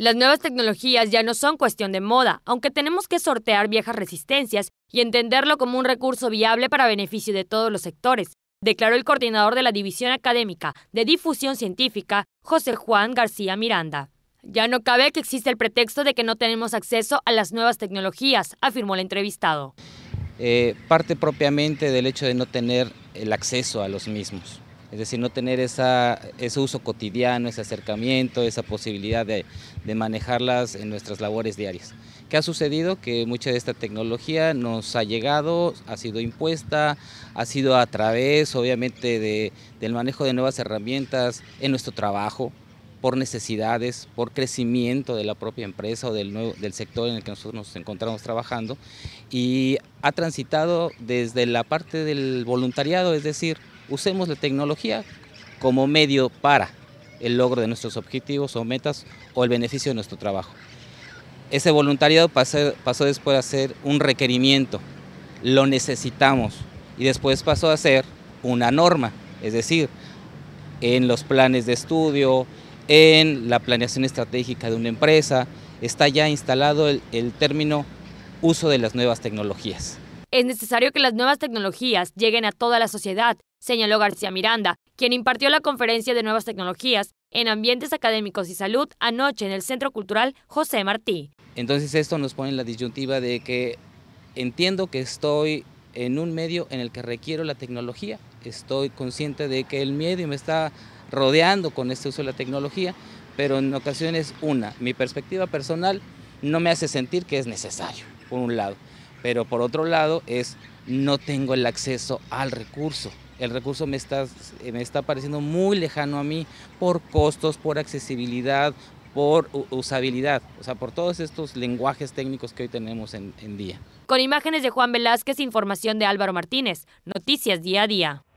Las nuevas tecnologías ya no son cuestión de moda, aunque tenemos que sortear viejas resistencias y entenderlo como un recurso viable para beneficio de todos los sectores, declaró el coordinador de la División Académica de Difusión Científica, José Juan García Miranda. Ya no cabe que exista el pretexto de que no tenemos acceso a las nuevas tecnologías, afirmó el entrevistado. Eh, parte propiamente del hecho de no tener el acceso a los mismos es decir, no tener ese uso cotidiano, ese acercamiento, esa posibilidad de, manejarlas en nuestras labores diarias. ¿Qué ha sucedido? Que mucha de esta tecnología nos ha llegado, ha sido impuesta, ha sido a través, obviamente, del manejo de nuevas herramientas en nuestro trabajo, por necesidades, por crecimiento de la propia empresa o del, del sector en el que nosotros nos encontramos trabajando, y ha transitado desde la parte del voluntariado, es decir, usemos la tecnología como medio para el logro de nuestros objetivos o metas o el beneficio de nuestro trabajo. Ese voluntariado pasó, después a ser un requerimiento, lo necesitamos, y después pasó a ser una norma, es decir, en los planes de estudio, en la planeación estratégica de una empresa, está ya instalado el término uso de las nuevas tecnologías. Es necesario que las nuevas tecnologías lleguen a toda la sociedad señaló García Miranda, quien impartió la conferencia de nuevas tecnologías en ambientes académicos y salud anoche en el Centro Cultural José Martí. Entonces esto nos pone en la disyuntiva de que entiendo que estoy en un medio en el que requiero la tecnología, estoy consciente de que el medio me está rodeando con este uso de la tecnología, pero en ocasiones una, mi perspectiva personal no me hace sentir que es necesario, por un lado, pero por otro lado es no tengo el acceso al recurso, el recurso me está, me está pareciendo muy lejano a mí por costos, por accesibilidad, por usabilidad, o sea, por todos estos lenguajes técnicos que hoy tenemos en, en día. Con imágenes de Juan Velázquez, información de Álvaro Martínez, Noticias Día a Día.